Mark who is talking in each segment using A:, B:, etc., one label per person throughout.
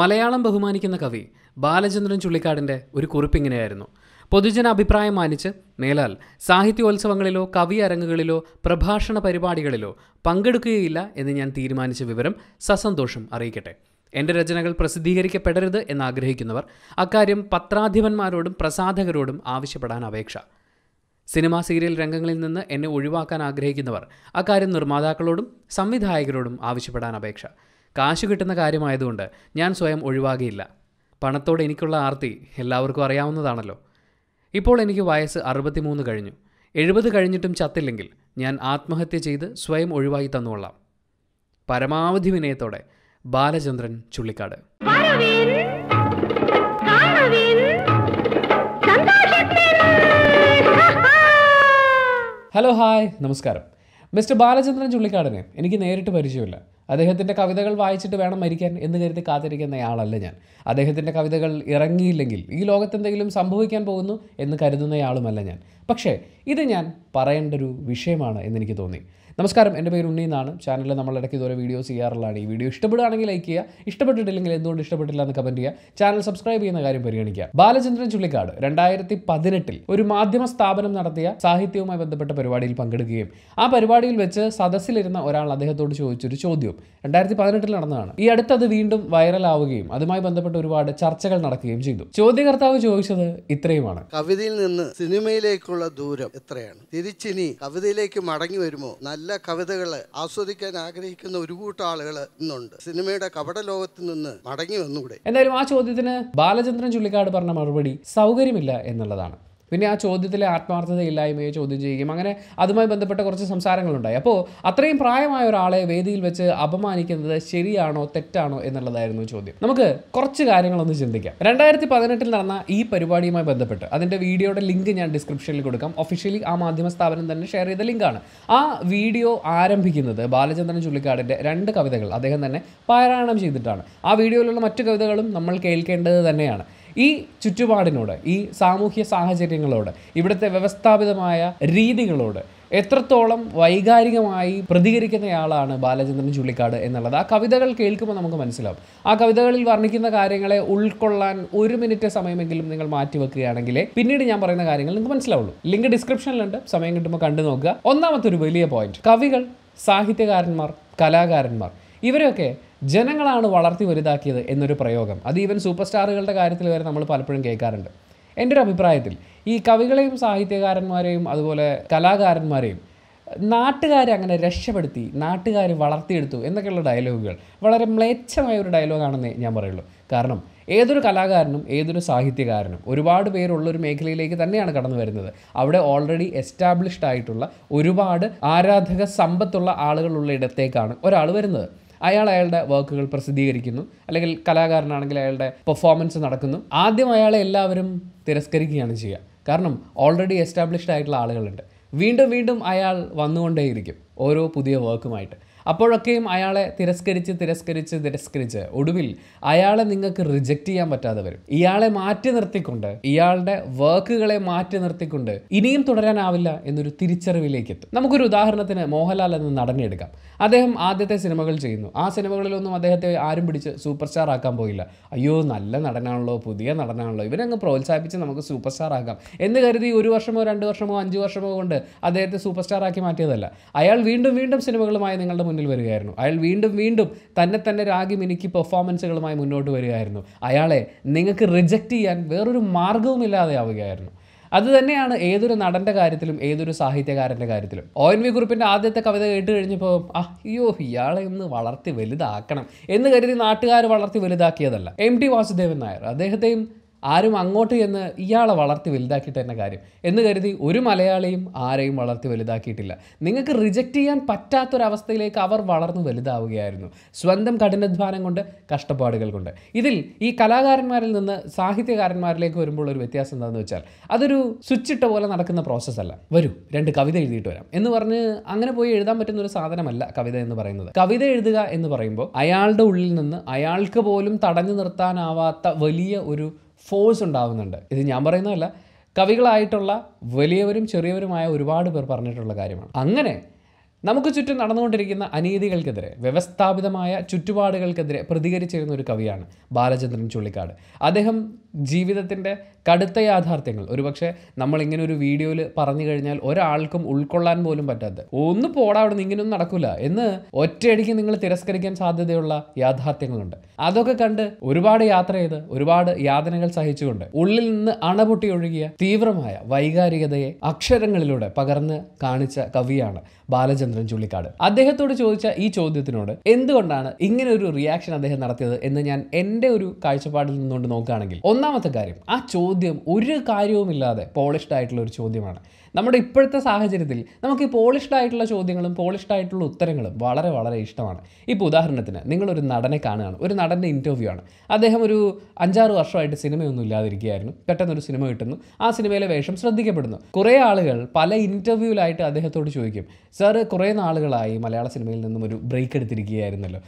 A: മലയാളം ബഹുമാനിക്കുന്ന കവി ബാലചന്ദ്രൻ ചുള്ളിക്കാടിൻ്റെ ഒരു കുറിപ്പിങ്ങനെയായിരുന്നു പൊതുജന അഭിപ്രായം മാനിച്ച് മേലാൽ സാഹിത്യോത്സവങ്ങളിലോ കവി അരങ്ങുകളിലോ പ്രഭാഷണ പരിപാടികളിലോ പങ്കെടുക്കുകയില്ല എന്ന് ഞാൻ തീരുമാനിച്ച വിവരം സസന്തോഷം അറിയിക്കട്ടെ എൻ്റെ രചനകൾ പ്രസിദ്ധീകരിക്കപ്പെടരുത് എന്നാഗ്രഹിക്കുന്നവർ അക്കാര്യം പത്രാധിപന്മാരോടും പ്രസാധകരോടും ആവശ്യപ്പെടാൻ അപേക്ഷ സിനിമാ സീരിയൽ രംഗങ്ങളിൽ നിന്ന് എന്നെ ഒഴിവാക്കാൻ ആഗ്രഹിക്കുന്നവർ അക്കാര്യം നിർമ്മാതാക്കളോടും സംവിധായകരോടും ആവശ്യപ്പെടാൻ അപേക്ഷ കാശ് കിട്ടുന്ന കാര്യമായതുകൊണ്ട് ഞാൻ സ്വയം ഒഴിവാകിയില്ല പണത്തോട് എനിക്കുള്ള ആർത്തി എല്ലാവർക്കും അറിയാവുന്നതാണല്ലോ ഇപ്പോൾ എനിക്ക് വയസ്സ് അറുപത്തിമൂന്ന് കഴിഞ്ഞു എഴുപത് കഴിഞ്ഞിട്ടും ചത്തില്ലെങ്കിൽ ഞാൻ ആത്മഹത്യ ചെയ്ത് സ്വയം ഒഴിവാക്കി തന്നുകൊള്ളാം പരമാവധി വിനയത്തോടെ ബാലചന്ദ്രൻ ചുള്ളിക്കാട് ഹലോ ഹായ് നമസ്കാരം മിസ്റ്റർ ബാലചന്ദ്രൻ ചുള്ളിക്കാടിനെ എനിക്ക് നേരിട്ട് പരിചയമില്ല അദ്ദേഹത്തിൻ്റെ കവിതകൾ വായിച്ചിട്ട് വേണം മരിക്കാൻ എന്ന് കരുതി കാത്തിരിക്കുന്നയാളല്ല ഞാൻ അദ്ദേഹത്തിൻ്റെ കവിതകൾ ഇറങ്ങിയില്ലെങ്കിൽ ഈ ലോകത്തെന്തെങ്കിലും സംഭവിക്കാൻ പോകുന്നു എന്ന് കരുതുന്നയാളുമല്ല ഞാൻ പക്ഷേ ഇത് ഞാൻ പറയേണ്ട ഒരു വിഷയമാണ് എന്നെനിക്ക് തോന്നി നമസ്കാരം എൻ്റെ പേര് ഉണ്ണി എന്നാണ് ചാനലിൽ നമ്മൾ ഇടയ്ക്ക് ഇതുവരെ വീഡിയോസ് ചെയ്യാറുള്ളതാണ് ഈ വീഡിയോ ഇഷ്ടപ്പെടുകയാണെങ്കിൽ ലൈക്ക് ചെയ്യുക ഇഷ്ടപ്പെട്ടിട്ടില്ലെങ്കിൽ എന്തുകൊണ്ട് ഇഷ്ടപ്പെട്ടില്ല എന്ന് കമൻറ്റ് ചെയ്യുക ചാനൽ സബ്സ്ക്രൈബ് ചെയ്യുന്ന കാര്യം പരിഗണിക്കുക ബാലചന്ദ്രൻ ചുള്ളിക്കാട് രണ്ടായിരത്തി പതിനെട്ടിൽ ഒരു മാധ്യമ സ്ഥാപനം നടത്തിയ സാഹിത്യവുമായി ബന്ധപ്പെട്ട പരിപാടിയിൽ പങ്കെടുക്കുകയും ആ പരിപാടിയിൽ വെച്ച് സദസ്സിലിരുന്ന ഒരാൾ അദ്ദേഹത്തോട് ചോദിച്ചൊരു ചോദ്യം രണ്ടായിരത്തി പതിനെട്ടിൽ നടന്നതാണ് ഈ അടുത്തത് വീണ്ടും വൈറലാവുകയും അതുമായി ബന്ധപ്പെട്ട ഒരുപാട് ചർച്ചകൾ നടക്കുകയും ചെയ്തു ചോദ്യകർത്താവ് ചോദിച്ചത് ഇത്രയുമാണ് കവിതയിൽ നിന്ന് സിനിമയിലേക്കുള്ള ദൂരം എത്രയാണ് തിരിച്ചിനി കവിതയിലേക്ക് മടങ്ങി വരുമോ നല്ല നല്ല കവിതകൾ ആസ്വദിക്കാൻ ആഗ്രഹിക്കുന്ന ഒരു കൂട്ടം ആളുകൾ ഇന്നുണ്ട് സിനിമയുടെ കപട ലോകത്ത് നിന്ന് മടങ്ങി വന്നുകൂടെ എന്തായാലും ആ ചോദ്യത്തിന് ബാലചന്ദ്രൻ ചുള്ളിക്കാട് പറഞ്ഞ മറുപടി സൗകര്യമില്ല എന്നുള്ളതാണ് പിന്നെ ആ ചോദ്യത്തിലെ ആത്മാർത്ഥതയില്ലായ്മയെ ചോദ്യം ചെയ്യുകയും അങ്ങനെ അതുമായി ബന്ധപ്പെട്ട കുറച്ച് സംസാരങ്ങളുണ്ടായി അപ്പോൾ അത്രയും പ്രായമായ ഒരാളെ വേദിയിൽ വെച്ച് അപമാനിക്കുന്നത് ശരിയാണോ തെറ്റാണോ എന്നുള്ളതായിരുന്നു ചോദ്യം നമുക്ക് കുറച്ച് കാര്യങ്ങളൊന്ന് ചിന്തിക്കാം രണ്ടായിരത്തി പതിനെട്ടിൽ നടന്ന ഈ പരിപാടിയുമായി ബന്ധപ്പെട്ട് അതിൻ്റെ വീഡിയോയുടെ ലിങ്ക് ഞാൻ ഡിസ്ക്രിപ്ഷനിൽ കൊടുക്കാം ഒഫീഷ്യലി ആ മാധ്യമ സ്ഥാപനം തന്നെ ഷെയർ ചെയ്ത ലിങ്കാണ് ആ വീഡിയോ ആരംഭിക്കുന്നത് ബാലചന്ദ്രൻ ചുള്ളിക്കാടിൻ്റെ രണ്ട് കവിതകൾ അദ്ദേഹം തന്നെ പാരായണം ചെയ്തിട്ടാണ് ആ വീഡിയോയിലുള്ള മറ്റു കവിതകളും നമ്മൾ കേൾക്കേണ്ടത് തന്നെയാണ് ഈ ചുറ്റുപാടിനോട് ഈ സാമൂഹ്യ സാഹചര്യങ്ങളോട് ഇവിടുത്തെ വ്യവസ്ഥാപിതമായ രീതികളോട് എത്രത്തോളം വൈകാരികമായി പ്രതികരിക്കുന്നയാളാണ് ബാലചന്ദ്രൻ ചുള്ളിക്കാട് എന്നുള്ളത് ആ കവിതകൾ കേൾക്കുമ്പോൾ നമുക്ക് മനസ്സിലാവും ആ കവിതകളിൽ വർണ്ണിക്കുന്ന കാര്യങ്ങളെ ഉൾക്കൊള്ളാൻ ഒരു മിനിറ്റ് സമയമെങ്കിലും നിങ്ങൾ മാറ്റി വെക്കുകയാണെങ്കിൽ പിന്നീട് ഞാൻ പറയുന്ന കാര്യങ്ങൾ നിങ്ങൾക്ക് മനസ്സിലാവുള്ളൂ ലിങ്ക് ഡിസ്ക്രിപ്ഷനിലുണ്ട് സമയം കിട്ടുമ്പോൾ കണ്ടു നോക്കുക ഒന്നാമത്തെ ഒരു വലിയ പോയിന്റ് കവികൾ സാഹിത്യകാരന്മാർ കലാകാരന്മാർ ഇവരൊക്കെ ജനങ്ങളാണ് വളർത്തി വലുതാക്കിയത് എന്നൊരു പ്രയോഗം അത് ഈവൻ സൂപ്പർ സ്റ്റാറുകളുടെ കാര്യത്തിൽ വരെ നമ്മൾ പലപ്പോഴും കേൾക്കാറുണ്ട് എൻ്റെ ഒരു അഭിപ്രായത്തിൽ ഈ കവികളെയും സാഹിത്യകാരന്മാരെയും അതുപോലെ കലാകാരന്മാരെയും നാട്ടുകാരെ അങ്ങനെ രക്ഷപ്പെടുത്തി നാട്ടുകാർ വളർത്തിയെടുത്തു എന്നൊക്കെയുള്ള ഡയലോഗുകൾ വളരെ മ്ലേച്ഛമായ ഒരു ഡയലോഗാണെന്നേ ഞാൻ പറയുള്ളൂ കാരണം ഏതൊരു കലാകാരനും ഏതൊരു സാഹിത്യകാരനും ഒരുപാട് പേരുള്ളൊരു മേഖലയിലേക്ക് തന്നെയാണ് കടന്നു വരുന്നത് അവിടെ ഓൾറെഡി എസ്റ്റാബ്ലിഷ്ഡ് ആയിട്ടുള്ള ഒരുപാട് ആരാധക സമ്പത്തുള്ള ആളുകളുള്ള ഇടത്തേക്കാണ് ഒരാൾ വരുന്നത് അയാൾ അയാളുടെ വർക്കുകൾ പ്രസിദ്ധീകരിക്കുന്നു അല്ലെങ്കിൽ കലാകാരനാണെങ്കിൽ അയാളുടെ പെർഫോമൻസ് നടക്കുന്നു ആദ്യം അയാളെ എല്ലാവരും തിരസ്കരിക്കുകയാണ് ചെയ്യുക കാരണം ഓൾറെഡി എസ്റ്റാബ്ലിഷ്ഡ് ആയിട്ടുള്ള ആളുകളുണ്ട് വീണ്ടും വീണ്ടും അയാൾ വന്നുകൊണ്ടേയിരിക്കും ഓരോ പുതിയ വർക്കുമായിട്ട് അപ്പോഴൊക്കെയും അയാളെ തിരസ്കരിച്ച് തിരസ്കരിച്ച് തിരസ്കരിച്ച് ഒടുവിൽ അയാളെ നിങ്ങൾക്ക് റിജക്റ്റ് ചെയ്യാൻ പറ്റാതെ വരും ഇയാളെ മാറ്റി നിർത്തിക്കൊണ്ട് ഇയാളുടെ വർക്കുകളെ മാറ്റി നിർത്തിക്കൊണ്ട് ഇനിയും തുടരാനാവില്ല എന്നൊരു തിരിച്ചറിവിലേക്ക് എത്തും നമുക്കൊരു ഉദാഹരണത്തിന് മോഹൻലാൽ എന്ന നടനെ എടുക്കാം അദ്ദേഹം ആദ്യത്തെ സിനിമകൾ ചെയ്യുന്നു ആ സിനിമകളിലൊന്നും അദ്ദേഹത്തെ ആരും പിടിച്ച് സൂപ്പർ സ്റ്റാർ ആക്കാൻ പോയില്ല അയ്യോ നല്ല നടനാണല്ലോ പുതിയ നടനാണല്ലോ ഇവരങ്ങ് പ്രോത്സാഹിപ്പിച്ച് നമുക്ക് സൂപ്പർ സ്റ്റാർ ആക്കാം എന്ന് കരുതി ഒരു വർഷമോ രണ്ട് വർഷമോ അഞ്ച് വർഷമോ കൊണ്ട് അദ്ദേഹത്തെ സൂപ്പർ സ്റ്റാർ ആക്കി മാറ്റിയതല്ല അയാൾ വീണ്ടും വീണ്ടും സിനിമകളുമായി നിങ്ങളുടെ മുന്നിൽ വരികയായിരുന്നു അയാൾ വീണ്ടും വീണ്ടും തന്നെ തന്നെ രാഗി മിനുക്കി പെർഫോമൻസുകളുമായി മുന്നോട്ട് വരികയായിരുന്നു അയാളെ നിങ്ങൾക്ക് റിജക്റ്റ് ചെയ്യാൻ വേറൊരു മാർഗവുമില്ലാതെ ആവുകയായിരുന്നു അത് തന്നെയാണ് ഏതൊരു നടൻ്റെ കാര്യത്തിലും ഏതൊരു സാഹിത്യകാരൻ്റെ കാര്യത്തിലും ഒ എൻ വി കുറിപ്പിൻ്റെ ആദ്യത്തെ കവിത കേട്ട് കഴിഞ്ഞപ്പോൾ അയ്യോ ഇയാളെ ഒന്ന് വളർത്തി വലുതാക്കണം എന്ന് കരുതി നാട്ടുകാർ വളർത്തി വലുതാക്കിയതല്ല എം ടി വാസുദേവൻ നായർ അദ്ദേഹത്തെയും ആരും അങ്ങോട്ട് ചെന്ന് ഇയാളെ വളർത്തി വലുതാക്കിയിട്ട് തന്നെ കാര്യം എന്ന് കരുതി ഒരു മലയാളിയും ആരെയും വളർത്തി വലുതാക്കിയിട്ടില്ല നിങ്ങൾക്ക് റിജക്റ്റ് ചെയ്യാൻ പറ്റാത്തൊരവസ്ഥയിലേക്ക് അവർ വളർന്നു വലുതാവുകയായിരുന്നു സ്വന്തം കഠിനാധ്വാനം കൊണ്ട് കഷ്ടപ്പാടുകൾ കൊണ്ട് ഇതിൽ ഈ കലാകാരന്മാരിൽ നിന്ന് സാഹിത്യകാരന്മാരിലേക്ക് വരുമ്പോൾ ഒരു വ്യത്യാസം എന്താണെന്ന് വെച്ചാൽ അതൊരു സ്വിച്ച് ഇട്ട പോലെ നടക്കുന്ന പ്രോസസ്സല്ല വരൂ രണ്ട് കവിത എഴുതിയിട്ട് വരാം എന്ന് പറഞ്ഞ് അങ്ങനെ പോയി എഴുതാൻ പറ്റുന്ന ഒരു സാധനമല്ല കവിത എന്ന് പറയുന്നത് കവിത എഴുതുക എന്ന് പറയുമ്പോൾ അയാളുടെ ഉള്ളിൽ നിന്ന് അയാൾക്ക് പോലും തടഞ്ഞു നിർത്താനാവാത്ത വലിയ ഒരു ഫോഴ്സ് ഉണ്ടാകുന്നുണ്ട് ഇത് ഞാൻ പറയുന്നതല്ല കവികളായിട്ടുള്ള വലിയവരും ചെറിയവരുമായ ഒരുപാട് പേർ പറഞ്ഞിട്ടുള്ള കാര്യമാണ് അങ്ങനെ നമുക്ക് ചുറ്റും നടന്നുകൊണ്ടിരിക്കുന്ന അനീതികൾക്കെതിരെ വ്യവസ്ഥാപിതമായ ചുറ്റുപാടുകൾക്കെതിരെ പ്രതികരിച്ചിരുന്ന ഒരു കവിയാണ് ബാലചന്ദ്രൻ ചുള്ളിക്കാട് അദ്ദേഹം ജീവിതത്തിൻ്റെ കടുത്ത യാഥാർത്ഥ്യങ്ങൾ ഒരുപക്ഷെ നമ്മളിങ്ങനെ ഒരു വീഡിയോയിൽ പറഞ്ഞു കഴിഞ്ഞാൽ ഒരാൾക്കും ഉൾക്കൊള്ളാൻ പോലും പറ്റാത്ത ഒന്ന് പോടാ അവിടെ നിന്ന് ഇങ്ങനെയൊന്നും നടക്കില്ല എന്ന് ഒറ്റയടിക്ക് നിങ്ങൾ തിരസ്കരിക്കാൻ സാധ്യതയുള്ള യാഥാർത്ഥ്യങ്ങളുണ്ട് അതൊക്കെ കണ്ട് ഒരുപാട് യാത്ര ചെയ്ത് ഒരുപാട് യാതനകൾ സഹിച്ചുകൊണ്ട് ഉള്ളിൽ നിന്ന് അണപൊട്ടി ഒഴുകിയ തീവ്രമായ വൈകാരികതയെ അക്ഷരങ്ങളിലൂടെ പകർന്ന് കാണിച്ച കവിയാണ് ബാലചന്ദ്രൻ ചുള്ളിക്കാട് അദ്ദേഹത്തോട് ചോദിച്ച ഈ ചോദ്യത്തിനോട് എന്തുകൊണ്ടാണ് ഇങ്ങനെ ഒരു റിയാക്ഷൻ അദ്ദേഹം നടത്തിയത് എന്ന് ഞാൻ എൻ്റെ ഒരു കാഴ്ചപ്പാടിൽ നിന്നുകൊണ്ട് നോക്കുകയാണെങ്കിൽ ഒന്ന് രണ്ടാമത്തെ കാര്യം ആ ചോദ്യം ഒരു കാര്യവുമില്ലാതെ പോളിഷ്ഡ് ആയിട്ടുള്ള ഒരു ചോദ്യമാണ് നമ്മുടെ ഇപ്പോഴത്തെ സാഹചര്യത്തിൽ നമുക്ക് ഈ പോളിഷ്ഡ് ആയിട്ടുള്ള ചോദ്യങ്ങളും പോളിഷ്ഡ് ആയിട്ടുള്ള ഉത്തരങ്ങളും വളരെ വളരെ ഇഷ്ടമാണ് ഇപ്പോൾ ഉദാഹരണത്തിന് നിങ്ങളൊരു നടനെ കാണുകയാണ് ഒരു നടൻ്റെ ഇൻ്റർവ്യൂ ആണ് അദ്ദേഹം ഒരു അഞ്ചാറ് വർഷമായിട്ട് സിനിമയൊന്നും ഇല്ലാതിരിക്കുകയായിരുന്നു പെട്ടെന്നൊരു സിനിമ കിട്ടുന്നു ആ സിനിമയിലെ വേഷം ശ്രദ്ധിക്കപ്പെടുന്നു കുറേ ആളുകൾ പല ഇൻ്റർവ്യൂവിലായിട്ട് അദ്ദേഹത്തോട് ചോദിക്കും സാറ് കുറേ നാളുകളായി മലയാള സിനിമയിൽ നിന്നും ഒരു ബ്രേക്ക് എടുത്തിരിക്കുകയായിരുന്നല്ലോ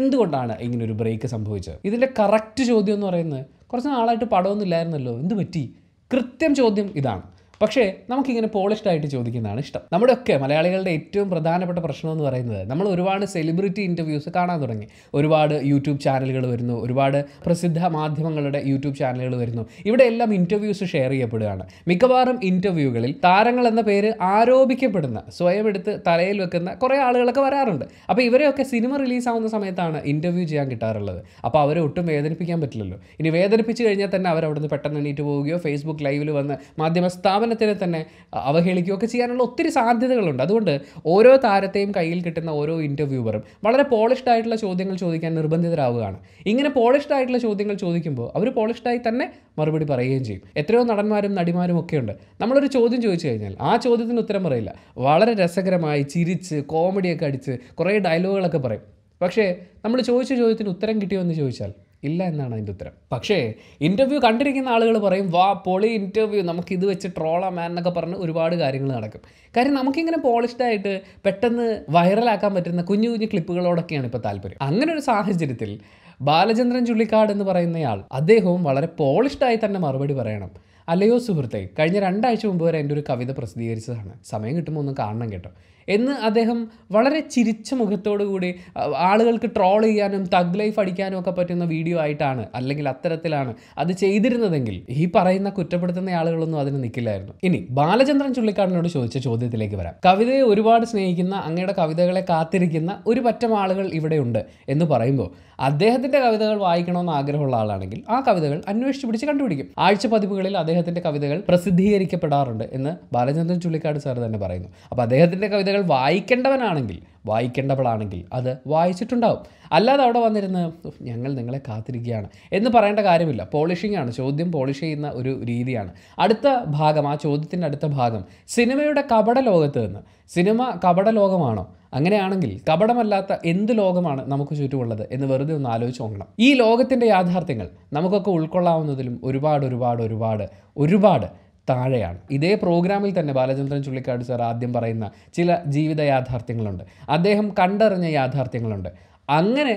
A: എന്തുകൊണ്ടാണ് ഇങ്ങനെ ഒരു ബ്രേക്ക് സംഭവിച്ചത് ഇതിൻ്റെ കറക്റ്റ് ചോദ്യം എന്ന് പറയുന്നത് കുറച്ച് നാളായിട്ട് ഇല്ലായിരുന്നല്ലോ എന്ത് പറ്റി കൃത്യം ചോദ്യം ഇതാണ് പക്ഷേ നമുക്കിങ്ങനെ പോളിഷ്ഡ് ആയിട്ട് ചോദിക്കുന്നതാണ് ഇഷ്ടം നമ്മുടെയൊക്കെ മലയാളികളുടെ ഏറ്റവും പ്രധാനപ്പെട്ട പ്രശ്നം എന്ന് പറയുന്നത് നമ്മൾ ഒരുപാട് സെലിബ്രിറ്റി ഇൻ്റർവ്യൂസ് കാണാൻ തുടങ്ങി ഒരുപാട് യൂട്യൂബ് ചാനലുകൾ വരുന്നു ഒരുപാട് പ്രസിദ്ധ മാധ്യമങ്ങളുടെ യൂട്യൂബ് ചാനലുകൾ വരുന്നു ഇവിടെയെല്ലാം ഇൻ്റർവ്യൂസ് ഷെയർ ചെയ്യപ്പെടുകയാണ് മിക്കവാറും ഇൻ്റർവ്യൂകളിൽ താരങ്ങൾ എന്ന പേര് ആരോപിക്കപ്പെടുന്ന സ്വയം എടുത്ത് തലയിൽ വെക്കുന്ന കുറേ ആളുകളൊക്കെ വരാറുണ്ട് അപ്പോൾ ഇവരെയൊക്കെ സിനിമ റിലീസ് ആവുന്ന സമയത്താണ് ഇൻ്റർവ്യൂ ചെയ്യാൻ കിട്ടാറുള്ളത് അപ്പോൾ അവരെ ഒട്ടും വേദനിപ്പിക്കാൻ പറ്റില്ലല്ലോ ഇനി വേദനിപ്പിച്ച് കഴിഞ്ഞാൽ തന്നെ അവരവിടുന്ന് പെട്ടെന്ന് എണീറ്റ് പോവുകയോ ഫേസ്ബുക്ക് ലൈവിൽ വന്ന് മാധ്യമ സ്ഥാപനം സ്ഥാപനത്തിനെ തന്നെ അവഹേളിക്കുകയൊക്കെ ചെയ്യാനുള്ള ഒത്തിരി സാധ്യതകളുണ്ട് അതുകൊണ്ട് ഓരോ താരത്തെയും കയ്യിൽ കിട്ടുന്ന ഓരോ ഇൻ്റർവ്യൂവറും വളരെ പോളിഷ്ഡ് ആയിട്ടുള്ള ചോദ്യങ്ങൾ ചോദിക്കാൻ നിർബന്ധിതരാവുകയാണ് ഇങ്ങനെ പോളിഷ്ഡ് ആയിട്ടുള്ള ചോദ്യങ്ങൾ ചോദിക്കുമ്പോൾ അവർ പോളിഷ്ഡായി തന്നെ മറുപടി പറയുകയും ചെയ്യും എത്രയോ നടന്മാരും നടിമാരും ഒക്കെ ഉണ്ട് നമ്മളൊരു ചോദ്യം ചോദിച്ചു കഴിഞ്ഞാൽ ആ ചോദ്യത്തിന് ഉത്തരം പറയില്ല വളരെ രസകരമായി ചിരിച്ച് കോമഡിയൊക്കെ അടിച്ച് കുറേ ഡയലോഗുകളൊക്കെ പറയും പക്ഷേ നമ്മൾ ചോദിച്ച ചോദ്യത്തിന് ഉത്തരം കിട്ടിയോ എന്ന് ചോദിച്ചാൽ ഇല്ല എന്നാണ് അതിൻ്റെ ഉത്തരം പക്ഷേ ഇൻ്റർവ്യൂ കണ്ടിരിക്കുന്ന ആളുകൾ പറയും വാ പൊളി ഇൻ്റർവ്യൂ നമുക്ക് ഇത് വെച്ച് ട്രോളാ മാൻ എന്നൊക്കെ പറഞ്ഞ് ഒരുപാട് കാര്യങ്ങൾ നടക്കും കാര്യം നമുക്കിങ്ങനെ പോളിഷ്ഡായിട്ട് പെട്ടെന്ന് വൈറലാക്കാൻ പറ്റുന്ന കുഞ്ഞു കുഞ്ഞു ക്ലിപ്പുകളോടൊക്കെയാണ് ഇപ്പോൾ താല്പര്യം അങ്ങനെ ഒരു സാഹചര്യത്തിൽ ബാലചന്ദ്രൻ ചുള്ളിക്കാട് എന്ന് പറയുന്നയാൾ അദ്ദേഹവും വളരെ പോളിഷ്ഡായി തന്നെ മറുപടി പറയണം അല്ലയോ സുഹൃത്തെ കഴിഞ്ഞ രണ്ടാഴ്ച മുമ്പ് വരെ എൻ്റെ ഒരു കവിത പ്രസിദ്ധീകരിച്ചതാണ് സമയം കിട്ടുമ്പോൾ ഒന്ന് കാണണം കേട്ടോ എന്ന് അദ്ദേഹം വളരെ ചിരിച്ച മുഖത്തോടുകൂടി ആളുകൾക്ക് ട്രോൾ ചെയ്യാനും തഗ് ലൈഫ് അടിക്കാനും ഒക്കെ പറ്റുന്ന വീഡിയോ ആയിട്ടാണ് അല്ലെങ്കിൽ അത്തരത്തിലാണ് അത് ചെയ്തിരുന്നതെങ്കിൽ ഈ പറയുന്ന കുറ്റപ്പെടുത്തുന്ന ആളുകളൊന്നും അതിന് നിൽക്കില്ലായിരുന്നു ഇനി ബാലചന്ദ്രൻ ചുള്ളിക്കാടിനോട് ചോദിച്ച ചോദ്യത്തിലേക്ക് വരാം കവിതയെ ഒരുപാട് സ്നേഹിക്കുന്ന അങ്ങയുടെ കവിതകളെ കാത്തിരിക്കുന്ന ഒരു പറ്റം ആളുകൾ ഇവിടെയുണ്ട് എന്ന് പറയുമ്പോൾ അദ്ദേഹത്തിൻ്റെ കവിതകൾ വായിക്കണമെന്ന് ആഗ്രഹമുള്ള ആളാണെങ്കിൽ ആ കവിതകൾ അന്വേഷിച്ച് പിടിച്ച് കണ്ടുപിടിക്കും ആഴ്ച പതിപ്പുകളിൽ അദ്ദേഹത്തിൻ്റെ കവിതകൾ പ്രസിദ്ധീകരിക്കപ്പെടാറുണ്ട് എന്ന് ബാലചന്ദ്രൻ ചുള്ളിക്കാട് സാർ തന്നെ പറയുന്നു അപ്പോൾ അദ്ദേഹത്തിൻ്റെ കവിതകൾ കഥകൾ വായിക്കേണ്ടവനാണെങ്കിൽ വായിക്കേണ്ടവളാണെങ്കിൽ അത് വായിച്ചിട്ടുണ്ടാവും അല്ലാതെ അവിടെ വന്നിരുന്ന് ഞങ്ങൾ നിങ്ങളെ കാത്തിരിക്കുകയാണ് എന്ന് പറയേണ്ട കാര്യമില്ല പോളിഷിംഗ് ആണ് ചോദ്യം പോളിഷ് ചെയ്യുന്ന ഒരു രീതിയാണ് അടുത്ത ഭാഗം ആ ചോദ്യത്തിൻ്റെ അടുത്ത ഭാഗം സിനിമയുടെ കപട ലോകത്ത് നിന്ന് സിനിമ കപട ലോകമാണോ അങ്ങനെയാണെങ്കിൽ കപടമല്ലാത്ത എന്ത് ലോകമാണ് നമുക്ക് ചുറ്റുമുള്ളത് എന്ന് വെറുതെ ഒന്ന് ആലോചിച്ച് നോക്കണം ഈ ലോകത്തിൻ്റെ യാഥാർത്ഥ്യങ്ങൾ നമുക്കൊക്കെ ഉൾക്കൊള്ളാവുന്നതിലും ഒരുപാട് ഒരുപാട് ഒരുപാട് ഒരുപാട് താഴെയാണ് ഇതേ പ്രോഗ്രാമിൽ തന്നെ ബാലചന്ദ്രൻ ചുള്ളിക്കാട് സാർ ആദ്യം പറയുന്ന ചില ജീവിത യാഥാർത്ഥ്യങ്ങളുണ്ട് അദ്ദേഹം കണ്ടറിഞ്ഞ യാഥാർത്ഥ്യങ്ങളുണ്ട് അങ്ങനെ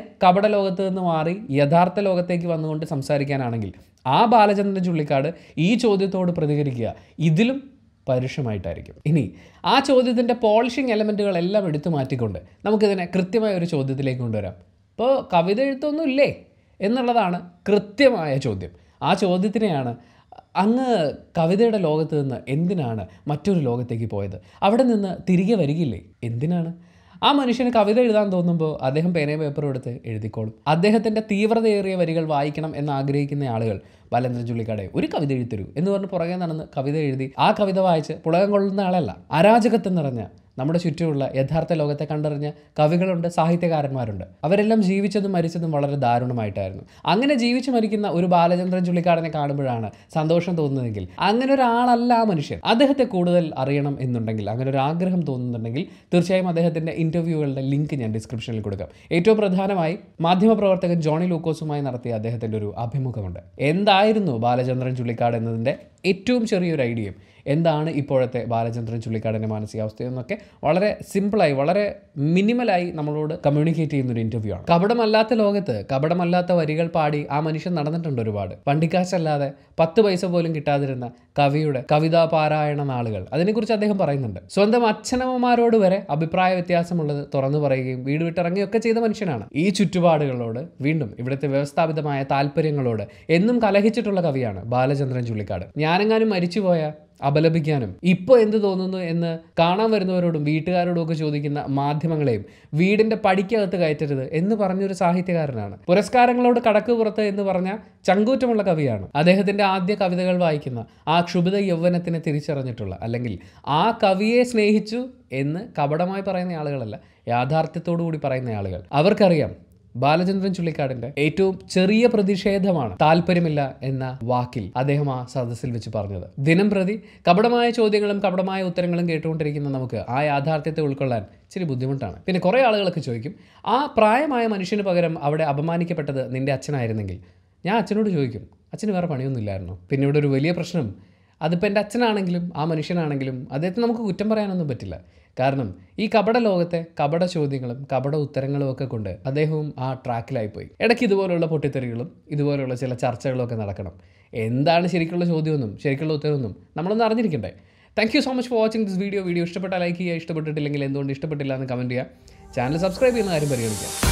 A: ലോകത്ത് നിന്ന് മാറി യഥാർത്ഥ ലോകത്തേക്ക് വന്നുകൊണ്ട് സംസാരിക്കാനാണെങ്കിൽ ആ ബാലചന്ദ്രൻ ചുള്ളിക്കാട് ഈ ചോദ്യത്തോട് പ്രതികരിക്കുക ഇതിലും പരുഷമായിട്ടായിരിക്കും ഇനി ആ ചോദ്യത്തിൻ്റെ പോളിഷിംഗ് എലമെൻറ്റുകളെല്ലാം എടുത്തു മാറ്റിക്കൊണ്ട് നമുക്കിതിനെ കൃത്യമായ ഒരു ചോദ്യത്തിലേക്ക് കൊണ്ടുവരാം ഇപ്പോൾ കവിത എഴുത്തൊന്നും ഇല്ലേ എന്നുള്ളതാണ് കൃത്യമായ ചോദ്യം ആ ചോദ്യത്തിനെയാണ് അങ്ങ് കവിതയുടെ ലോകത്ത് നിന്ന് എന്തിനാണ് മറ്റൊരു ലോകത്തേക്ക് പോയത് അവിടെ നിന്ന് തിരികെ വരികയില്ലേ എന്തിനാണ് ആ മനുഷ്യന് കവിത എഴുതാൻ തോന്നുമ്പോൾ അദ്ദേഹം പേനയും പേപ്പറും എടുത്ത് എഴുതിക്കോളും അദ്ദേഹത്തിൻ്റെ തീവ്രതയേറിയ വരികൾ വായിക്കണം എന്ന് ആഗ്രഹിക്കുന്ന ആളുകൾ ബാലേന്ദ്രൻ ചുള്ളിക്കാടെ ഒരു കവിത എഴുത്തരൂ എന്ന് പറഞ്ഞ് പുറകെ നടന്ന് കവിത എഴുതി ആ കവിത വായിച്ച് പുളകം കൊള്ളുന്ന ആളല്ല അരാജകത്വം നിറഞ്ഞ നമ്മുടെ ചുറ്റുമുള്ള യഥാർത്ഥ ലോകത്തെ കണ്ടറിഞ്ഞ കവികളുണ്ട് സാഹിത്യകാരന്മാരുണ്ട് അവരെല്ലാം ജീവിച്ചതും മരിച്ചതും വളരെ ദാരുണമായിട്ടായിരുന്നു അങ്ങനെ ജീവിച്ചു മരിക്കുന്ന ഒരു ബാലചന്ദ്രൻ ചുള്ളിക്കാടനെ കാണുമ്പോഴാണ് സന്തോഷം തോന്നുന്നതെങ്കിൽ അങ്ങനെ ഒരാളല്ല ആ മനുഷ്യൻ അദ്ദേഹത്തെ കൂടുതൽ അറിയണം എന്നുണ്ടെങ്കിൽ അങ്ങനെ ഒരു ആഗ്രഹം തോന്നുന്നുണ്ടെങ്കിൽ തീർച്ചയായും അദ്ദേഹത്തിൻ്റെ ഇൻ്റർവ്യൂകളുടെ ലിങ്ക് ഞാൻ ഡിസ്ക്രിപ്ഷനിൽ കൊടുക്കാം ഏറ്റവും പ്രധാനമായി മാധ്യമപ്രവർത്തകൻ ജോണി ലൂക്കോസുമായി നടത്തിയ അദ്ദേഹത്തിൻ്റെ ഒരു അഭിമുഖമുണ്ട് എന്തായിരുന്നു ബാലചന്ദ്രൻ ചുള്ളിക്കാട് എന്നതിൻ്റെ ഏറ്റവും ചെറിയൊരു ഐഡിയയും എന്താണ് ഇപ്പോഴത്തെ ബാലചന്ദ്രൻ ചുള്ളിക്കാടിൻ്റെ മാനസികാവസ്ഥ എന്നൊക്കെ വളരെ സിമ്പിളായി വളരെ മിനിമലായി നമ്മളോട് കമ്മ്യൂണിക്കേറ്റ് ചെയ്യുന്ന ഒരു ഇൻ്റർവ്യൂ ആണ് കപടമല്ലാത്ത ലോകത്ത് കപടമല്ലാത്ത വരികൾ പാടി ആ മനുഷ്യൻ നടന്നിട്ടുണ്ട് ഒരുപാട് വണ്ടിക്കാശല്ലാതെ പത്ത് പൈസ പോലും കിട്ടാതിരുന്ന കവിയുടെ കവിതാ പാരായണ നാളുകൾ അതിനെക്കുറിച്ച് അദ്ദേഹം പറയുന്നുണ്ട് സ്വന്തം അച്ഛനമ്മമാരോട് വരെ അഭിപ്രായ വ്യത്യാസമുള്ളത് തുറന്നു പറയുകയും വീട് വിട്ടിറങ്ങുകയൊക്കെ ചെയ്ത മനുഷ്യനാണ് ഈ ചുറ്റുപാടുകളോട് വീണ്ടും ഇവിടുത്തെ വ്യവസ്ഥാപിതമായ താല്പര്യങ്ങളോട് എന്നും കലഹിച്ചിട്ടുള്ള കവിയാണ് ബാലചന്ദ്രൻ ചുള്ളിക്കാട് ഞാനെങ്ങാനും മരിച്ചുപോയ അപലപിക്കാനും ഇപ്പോൾ എന്ത് തോന്നുന്നു എന്ന് കാണാൻ വരുന്നവരോടും വീട്ടുകാരോടും ഒക്കെ ചോദിക്കുന്ന മാധ്യമങ്ങളെയും വീടിൻ്റെ പടിക്കകത്ത് കയറ്റരുത് എന്ന് പറഞ്ഞൊരു സാഹിത്യകാരനാണ് പുരസ്കാരങ്ങളോട് കടക്ക് പുറത്ത് എന്ന് പറഞ്ഞ ചങ്കൂറ്റമുള്ള കവിയാണ് അദ്ദേഹത്തിൻ്റെ ആദ്യ കവിതകൾ വായിക്കുന്ന ആ ക്ഷുഭിത യൗവനത്തിനെ തിരിച്ചറിഞ്ഞിട്ടുള്ള അല്ലെങ്കിൽ ആ കവിയെ സ്നേഹിച്ചു എന്ന് കപടമായി പറയുന്ന ആളുകളല്ല യാഥാർത്ഥ്യത്തോടു കൂടി പറയുന്ന ആളുകൾ അവർക്കറിയാം ബാലചന്ദ്രൻ ചുള്ളിക്കാടിന്റെ ഏറ്റവും ചെറിയ പ്രതിഷേധമാണ് താല്പര്യമില്ല എന്ന വാക്കിൽ അദ്ദേഹം ആ സദസ്സിൽ വെച്ച് പറഞ്ഞത് ദിനം പ്രതി കപടമായ ചോദ്യങ്ങളും കപടമായ ഉത്തരങ്ങളും കേട്ടുകൊണ്ടിരിക്കുന്ന നമുക്ക് ആ യാഥാർത്ഥ്യത്തെ ഉൾക്കൊള്ളാൻ ഇച്ചിരി ബുദ്ധിമുട്ടാണ് പിന്നെ കുറേ ആളുകളൊക്കെ ചോദിക്കും ആ പ്രായമായ മനുഷ്യന് പകരം അവിടെ അപമാനിക്കപ്പെട്ടത് നിന്റെ അച്ഛനായിരുന്നെങ്കിൽ ഞാൻ അച്ഛനോട് ചോദിക്കും അച്ഛന് വേറെ പണിയൊന്നുമില്ലായിരുന്നു പിന്നെ ഇവിടെ ഒരു വലിയ പ്രശ്നം അതിപ്പോൾ എൻ്റെ അച്ഛനാണെങ്കിലും ആ മനുഷ്യനാണെങ്കിലും അദ്ദേഹത്തെ നമുക്ക് കുറ്റം പറയാനൊന്നും പറ്റില്ല കാരണം ഈ കപട ലോകത്തെ കപട ചോദ്യങ്ങളും കപട ഉത്തരങ്ങളും ഒക്കെ കൊണ്ട് അദ്ദേഹവും ആ ട്രാക്കിലായിപ്പോയി ഇടയ്ക്ക് ഇതുപോലുള്ള പൊട്ടിത്തെറികളും ഇതുപോലുള്ള ചില ചർച്ചകളും ഒക്കെ നടക്കണം എന്താണ് ശരിക്കുള്ള ചോദ്യമൊന്നും ശരിക്കുള്ള ഉത്തരമൊന്നും നമ്മളൊന്ന് അറിഞ്ഞിരിക്കണ്ടേ thank you so much for watching this video video ഇഷ്ടപ്പെട്ടാൽ ലൈക്ക് ചെയ്യുക ഇഷ്ടപ്പെട്ടിട്ടില്ലെങ്കിൽ എന്തുകൊണ്ട് ഇഷ്ടപ്പെട്ടില്ല എന്ന് കമൻറ്റ് ചെയ്യുക ചാനൽ സബ്സ്ക്രൈബ് ചെയ്യുന്ന കാര്യം പരിഗണിക്കാം